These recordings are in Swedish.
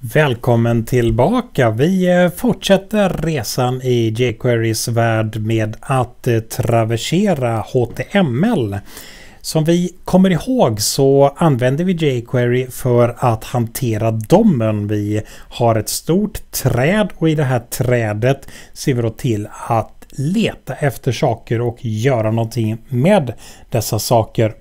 Välkommen tillbaka! Vi eh, fortsätter resan i jQuerys värld med att eh, traversera HTML. Som vi kommer ihåg så använder vi jQuery för att hantera domen. Vi har ett stort träd och i det här trädet ser vi då till att leta efter saker och göra någonting med dessa saker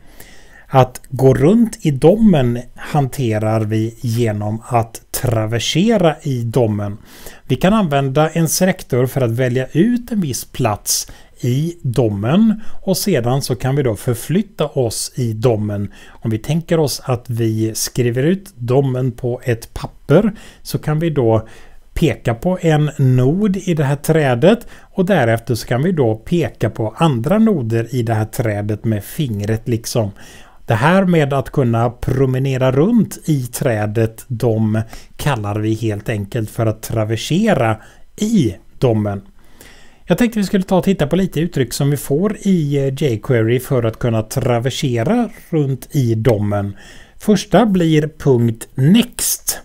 att gå runt i domen hanterar vi genom att traversera i domen. Vi kan använda en selektor för att välja ut en viss plats i domen och sedan så kan vi då förflytta oss i domen. Om vi tänker oss att vi skriver ut domen på ett papper så kan vi då peka på en nod i det här trädet och därefter så kan vi då peka på andra noder i det här trädet med fingret liksom. Det här med att kunna promenera runt i trädet de kallar vi helt enkelt för att traversera i domen. Jag tänkte vi skulle ta och titta på lite uttryck som vi får i eh, jQuery för att kunna traversera runt i domen. Första blir punkt next.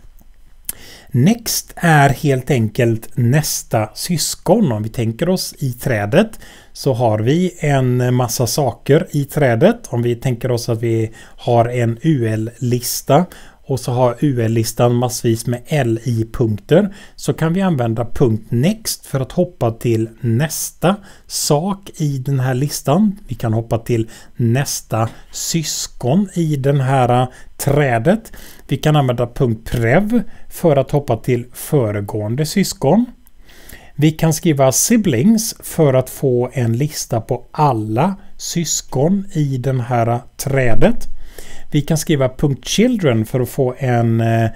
Next är helt enkelt nästa syskon. Om vi tänker oss i trädet så har vi en massa saker i trädet. Om vi tänker oss att vi har en UL-lista och så har UL-listan massvis med LI-punkter så kan vi använda punkt next för att hoppa till nästa sak i den här listan. Vi kan hoppa till nästa syskon i den här äh, trädet. Vi kan använda punkt prev för att hoppa till föregående syskon. Vi kan skriva siblings för att få en lista på alla syskon i den här äh, trädet. Vi kan skriva .children för att få en eh,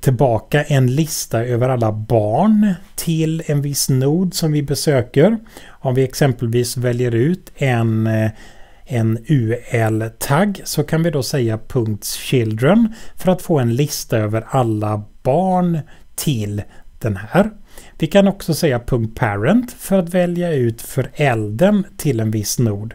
tillbaka en lista över alla barn till en viss nod som vi besöker. Om vi exempelvis väljer ut en eh, en UL-tagg så kan vi då säga .children för att få en lista över alla barn till den här. Vi kan också säga .parent för att välja ut föräldern till en viss nod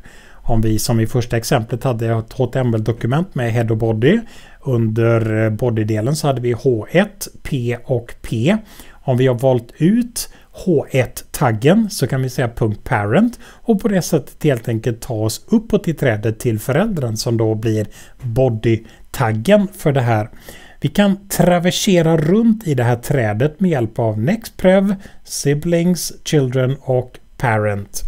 om vi som i första exemplet hade ett HTML-dokument med head och body. Under eh, bodydelen så hade vi H1, P och P. Om vi har valt ut H1-taggen så kan vi säga .parent och på det sättet helt enkelt ta oss uppåt i trädet till föräldern som då blir body-taggen för det här. Vi kan traversera runt i det här trädet med hjälp av NextPrev, Siblings, Children och Parent.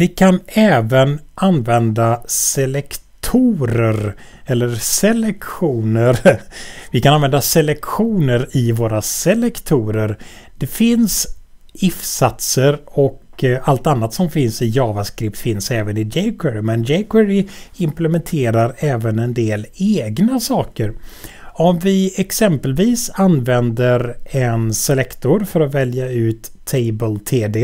Vi kan även använda selektorer eller selektioner. Vi kan använda selektioner i våra selektorer. Det finns if-satser och eh, allt annat som finns i JavaScript finns även i jQuery. Men jQuery implementerar även en del egna saker. Om vi exempelvis använder en selektor för att välja ut TableTD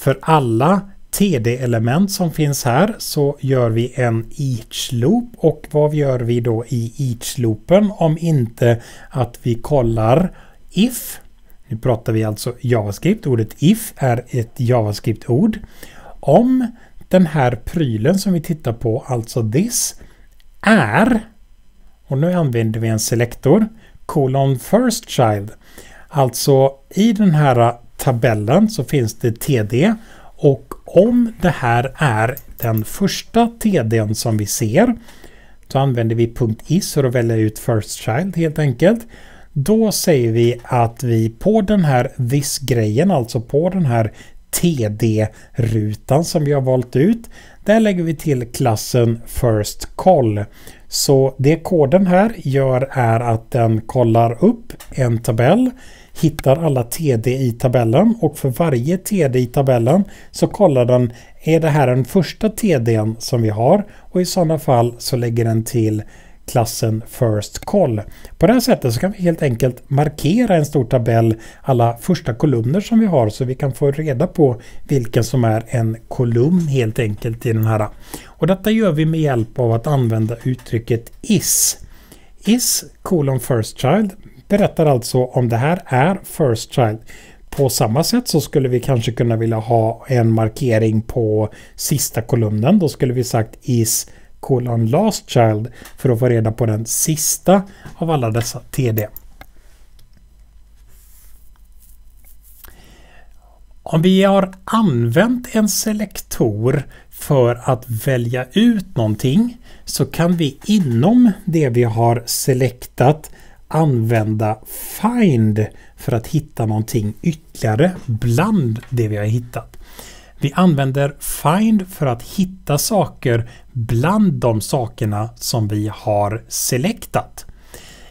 för alla TD-element som finns här så gör vi en each-loop och vad gör vi då i each-loopen om inte att vi kollar if. Nu pratar vi alltså JavaScript. Ordet if är ett JavaScript-ord. Om den här prylen som vi tittar på, alltså this, är och nu använder vi en selektor, colon first child. Alltså i den här tabellen så finns det TD och om det här är den första TDn som vi ser Då använder vi .is för att välja ut First Child helt enkelt. Då säger vi att vi på den här this-grejen, alltså på den här TD-rutan som vi har valt ut. Där lägger vi till klassen First Call. Så det koden här gör är att den kollar upp en tabell hittar alla TD i tabellen och för varje TD i tabellen så kollar den är det här den första TDn som vi har och i sådana fall så lägger den till klassen First Call. På det här sättet så kan vi helt enkelt markera en stor tabell alla första kolumner som vi har så vi kan få reda på vilken som är en kolumn helt enkelt i den här. Och detta gör vi med hjälp av att använda uttrycket IS. IS colon First Child berättar alltså om det här är First Child. På samma sätt så skulle vi kanske kunna vilja ha en markering på sista kolumnen. Då skulle vi sagt is colon last child för att få reda på den sista av alla dessa TD. Om vi har använt en selektor för att välja ut någonting så kan vi inom det vi har selektat använda find för att hitta någonting ytterligare bland det vi har hittat. Vi använder find för att hitta saker bland de sakerna som vi har selektat.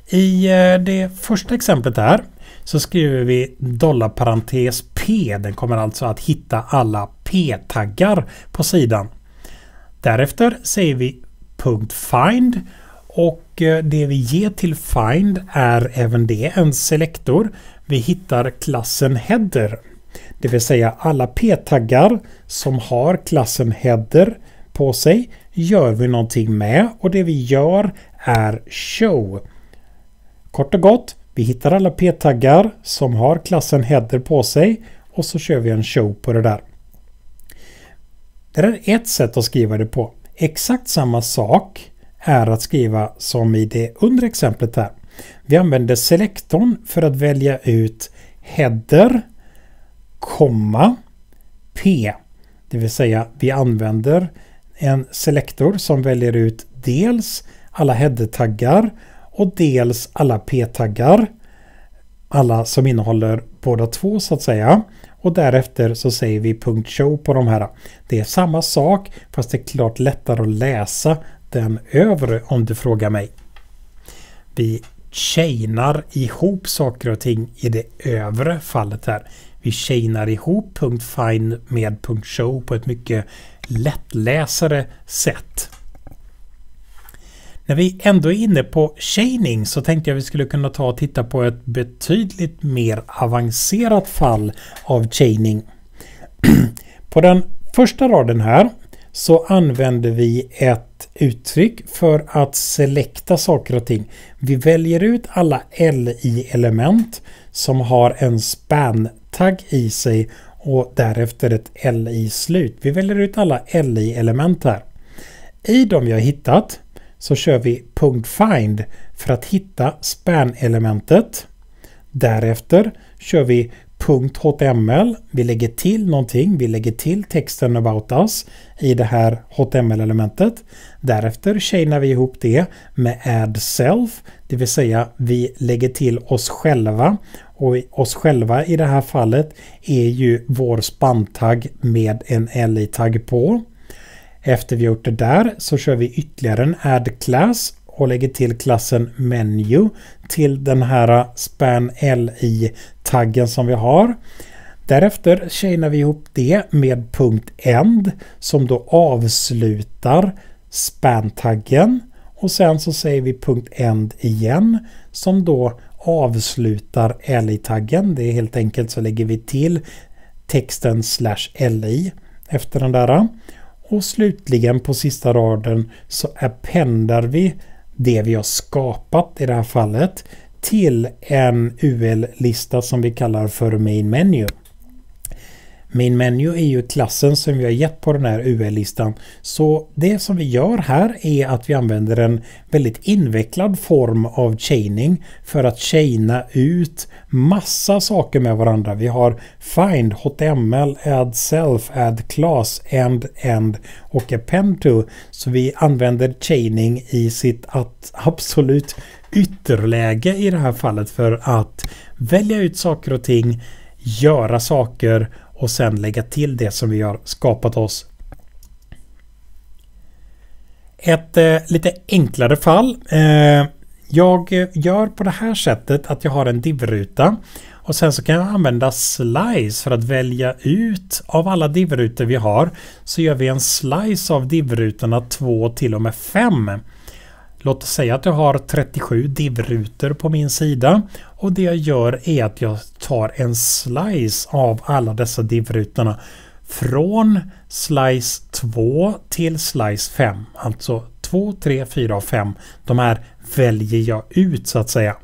I eh, det första exemplet här så skriver vi dollarparentes P. Den kommer alltså att hitta alla P-taggar på sidan. Därefter säger vi punkt .find och eh, det vi ger till find är även det en selektor. Vi hittar klassen header. Det vill säga alla p-taggar som har klassen header på sig gör vi någonting med och det vi gör är show. Kort och gott, vi hittar alla p-taggar som har klassen header på sig och så kör vi en show på det där. Det där är ett sätt att skriva det på. Exakt samma sak är att skriva som i det under exemplet här. Vi använder selektorn för att välja ut header, komma, p. Det vill säga vi använder en selektor som väljer ut dels alla header-taggar och dels alla p-taggar. Alla som innehåller båda två så att säga. Och därefter så säger vi punkt .show på de här. Det är samma sak fast det är klart lättare att läsa den övre om du frågar mig. Vi chainar ihop saker och ting i det övre fallet här. Vi chainar ihop .find med .show på ett mycket lättläsare sätt. När vi ändå är inne på chaining så tänkte jag vi skulle kunna ta och titta på ett betydligt mer avancerat fall av chaining. på den första raden här så använder vi ett uttryck för att selekta saker och ting. Vi väljer ut alla LI-element som har en span-tagg i sig och därefter ett LI-slut. Vi väljer ut alla LI-element här. I de jag hittat så kör vi .find för att hitta span-elementet. Därefter kör vi .html. Vi lägger till någonting. Vi lägger till texten about us i det här HTML-elementet. Därefter chainar vi ihop det med add self, det vill säga vi lägger till oss själva och oss själva i det här fallet är ju vår spantagg med en li-tagg på. Efter vi gjort det där så kör vi ytterligare en add class och lägger till klassen menu till den här span li-taggen som vi har. Därefter chainar vi ihop det med punkt .end som då avslutar span-taggen och sen så säger vi punkt .end igen som då avslutar li-taggen. Det är helt enkelt så lägger vi till texten slash li efter den där. Och slutligen på sista raden så appendar vi det vi har skapat i det här fallet till en UL-lista som vi kallar för main menu. Main menu är ju klassen som vi har gett på den här UL-listan. Så det som vi gör här är att vi använder en väldigt invecklad form av chaining för att chaina ut massa saker med varandra. Vi har find, html, add self, add class, end, end och append to. Så vi använder chaining i sitt absolut ytterläge i det här fallet för att välja ut saker och ting, göra saker och sen lägga till det som vi har skapat oss. Ett eh, lite enklare fall. Eh, jag gör på det här sättet att jag har en divruta och sen så kan jag använda slice för att välja ut av alla divrutor vi har så gör vi en slice av divrutorna 2 till och med 5. Låt oss säga att jag har 37 divrutor på min sida och det jag gör är att jag tar en slice av alla dessa divrutorna. från slice 2 till slice 5. Alltså 2, 3, 4 och 5. De här väljer jag ut så att säga.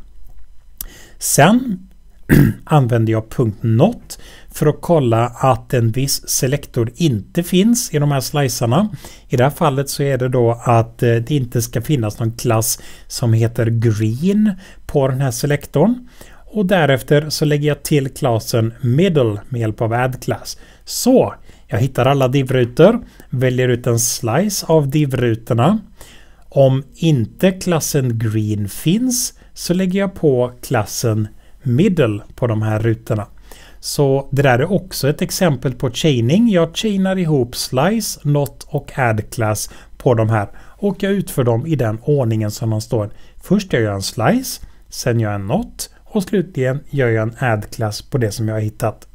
Sen använder jag .not för att kolla att en viss selektor inte finns i de här slicerna. I det här fallet så är det då att eh, det inte ska finnas någon klass som heter green på den här selektorn. Och därefter så lägger jag till klassen middle med hjälp av add class. Så jag hittar alla divrutor, väljer ut en slice av divrutorna. Om inte klassen green finns så lägger jag på klassen middle på de här rutorna. Så det där är också ett exempel på chaining. Jag chainar ihop slice, not och add class på de här och jag utför dem i den ordningen som de står. Först gör jag en slice, sen gör jag en not och slutligen gör jag en add class på det som jag har hittat.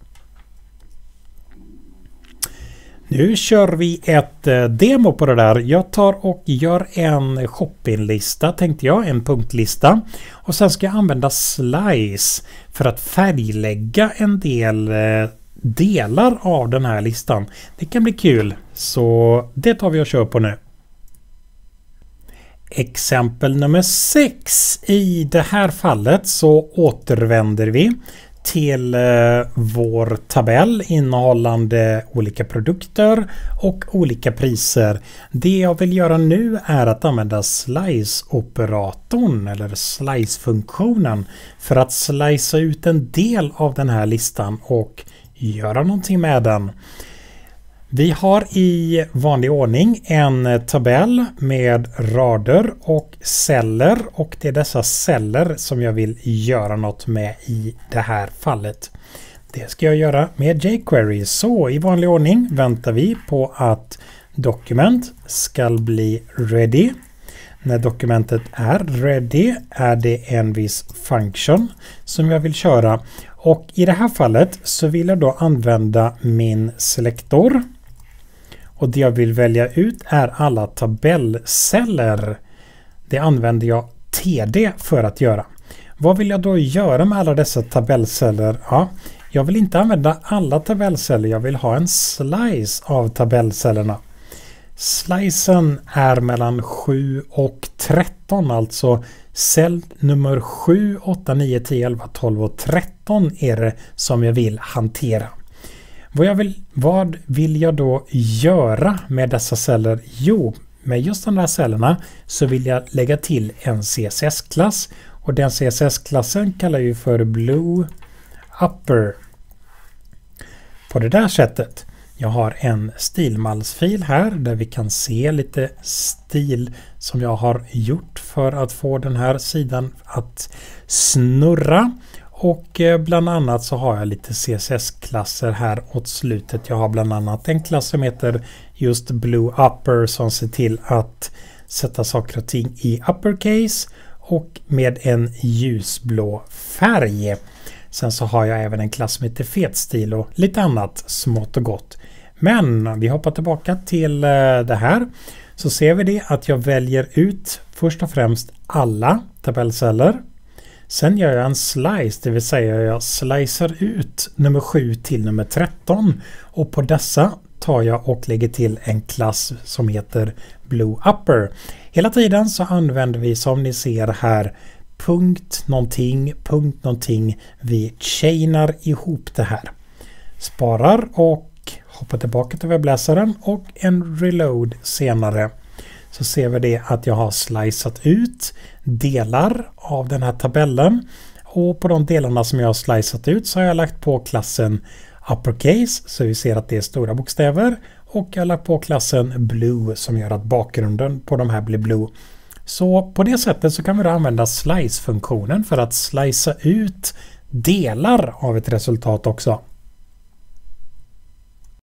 Nu kör vi ett eh, demo på det där. Jag tar och gör en shoppinglista tänkte jag, en punktlista. Och sen ska jag använda Slice för att färglägga en del eh, delar av den här listan. Det kan bli kul, så det tar vi och kör på nu. Exempel nummer 6. I det här fallet så återvänder vi till eh, vår tabell innehållande olika produkter och olika priser. Det jag vill göra nu är att använda slice-operatorn eller slice-funktionen för att slicea ut en del av den här listan och göra någonting med den. Vi har i vanlig ordning en tabell med rader och celler och det är dessa celler som jag vill göra något med i det här fallet. Det ska jag göra med jQuery. Så i vanlig ordning väntar vi på att dokument ska bli ready. När dokumentet är ready är det en viss function som jag vill köra och i det här fallet så vill jag då använda min selektor och det jag vill välja ut är alla tabellceller. Det använder jag TD för att göra. Vad vill jag då göra med alla dessa tabellceller? Ja, jag vill inte använda alla tabellceller, jag vill ha en slice av tabellcellerna. Slicen är mellan 7 och 13, alltså cell nummer 7, 8, 9, 10, 11, 12 och 13 är det som jag vill hantera. Vad, jag vill, vad vill jag då göra med dessa celler? Jo, med just de här cellerna så vill jag lägga till en CSS-klass och den CSS-klassen kallar jag för Blue Upper. På det där sättet. Jag har en stilmallsfil här där vi kan se lite stil som jag har gjort för att få den här sidan att snurra. Och eh, bland annat så har jag lite CSS-klasser här åt slutet. Jag har bland annat en klass som heter just Blue Upper som ser till att sätta saker och ting i uppercase och med en ljusblå färg. Sen så har jag även en klass som heter Fetstil och lite annat smått och gott. Men vi hoppar tillbaka till eh, det här så ser vi det att jag väljer ut först och främst alla tabellceller Sen gör jag en slice, det vill säga jag slicer ut nummer 7 till nummer 13 och på dessa tar jag och lägger till en klass som heter Blue Upper. Hela tiden så använder vi som ni ser här punkt någonting, punkt någonting. Vi chainar ihop det här. Sparar och hoppar tillbaka till webbläsaren och en reload senare så ser vi det att jag har sliceat ut delar av den här tabellen. Och på de delarna som jag har sliceat ut så har jag lagt på klassen uppercase så vi ser att det är stora bokstäver och jag har lagt på klassen blue som gör att bakgrunden på de här blir blue. Så på det sättet så kan vi då använda slice-funktionen för att slicea ut delar av ett resultat också.